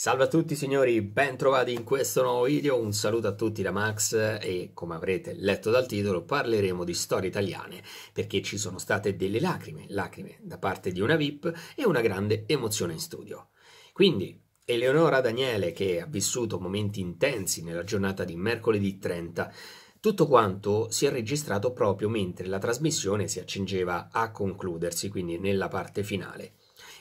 Salve a tutti signori, ben trovati in questo nuovo video, un saluto a tutti da Max e come avrete letto dal titolo parleremo di storie italiane perché ci sono state delle lacrime, lacrime da parte di una VIP e una grande emozione in studio. Quindi Eleonora Daniele che ha vissuto momenti intensi nella giornata di mercoledì 30 tutto quanto si è registrato proprio mentre la trasmissione si accingeva a concludersi, quindi nella parte finale.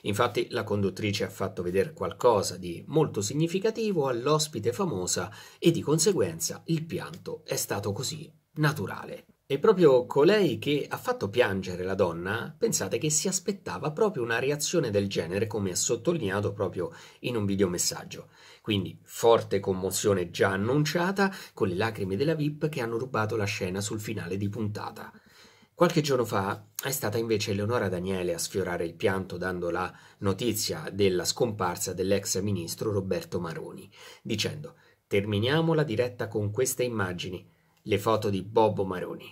Infatti la conduttrice ha fatto vedere qualcosa di molto significativo all'ospite famosa e di conseguenza il pianto è stato così naturale. E proprio colei che ha fatto piangere la donna, pensate che si aspettava proprio una reazione del genere, come ha sottolineato proprio in un videomessaggio. Quindi forte commozione già annunciata, con le lacrime della VIP che hanno rubato la scena sul finale di puntata. Qualche giorno fa è stata invece Eleonora Daniele a sfiorare il pianto dando la notizia della scomparsa dell'ex ministro Roberto Maroni, dicendo terminiamo la diretta con queste immagini, le foto di Bobbo Maroni.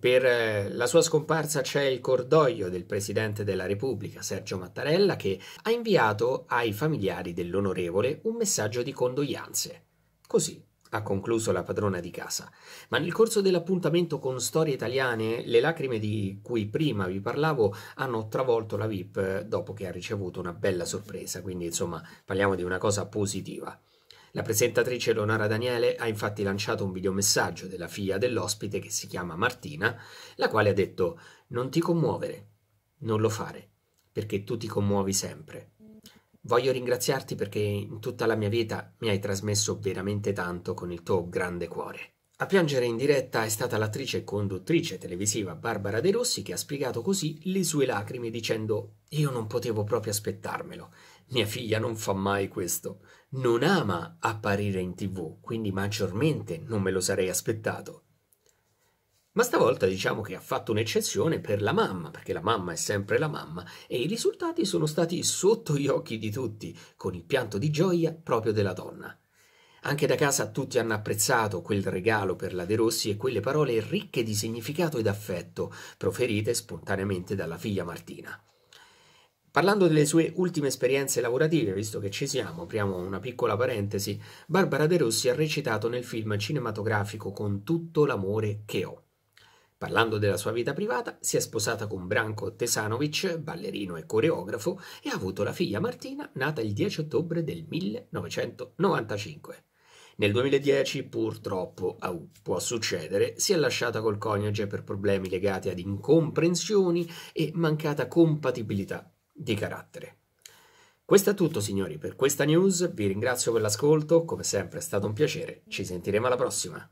Per eh, la sua scomparsa c'è il cordoglio del Presidente della Repubblica, Sergio Mattarella, che ha inviato ai familiari dell'onorevole un messaggio di condoglianze. Così ha concluso la padrona di casa. Ma nel corso dell'appuntamento con Storie Italiane, le lacrime di cui prima vi parlavo hanno travolto la VIP eh, dopo che ha ricevuto una bella sorpresa, quindi insomma parliamo di una cosa positiva. La presentatrice Leonora Daniele ha infatti lanciato un videomessaggio della figlia dell'ospite che si chiama Martina, la quale ha detto Non ti commuovere, non lo fare, perché tu ti commuovi sempre. Voglio ringraziarti perché in tutta la mia vita mi hai trasmesso veramente tanto con il tuo grande cuore. A piangere in diretta è stata l'attrice e conduttrice televisiva Barbara De Rossi che ha spiegato così le sue lacrime dicendo Io non potevo proprio aspettarmelo. Mia figlia non fa mai questo. Non ama apparire in tv, quindi maggiormente non me lo sarei aspettato. Ma stavolta diciamo che ha fatto un'eccezione per la mamma, perché la mamma è sempre la mamma, e i risultati sono stati sotto gli occhi di tutti, con il pianto di gioia proprio della donna. Anche da casa tutti hanno apprezzato quel regalo per la De Rossi e quelle parole ricche di significato ed affetto, proferite spontaneamente dalla figlia Martina. Parlando delle sue ultime esperienze lavorative, visto che ci siamo, apriamo una piccola parentesi, Barbara De Rossi ha recitato nel film cinematografico Con tutto l'amore che ho. Parlando della sua vita privata, si è sposata con Branko Tesanovic, ballerino e coreografo, e ha avuto la figlia Martina, nata il 10 ottobre del 1995. Nel 2010, purtroppo, può succedere, si è lasciata col coniuge per problemi legati ad incomprensioni e mancata compatibilità di carattere. Questo è tutto signori per questa news, vi ringrazio per l'ascolto, come sempre è stato un piacere, ci sentiremo alla prossima.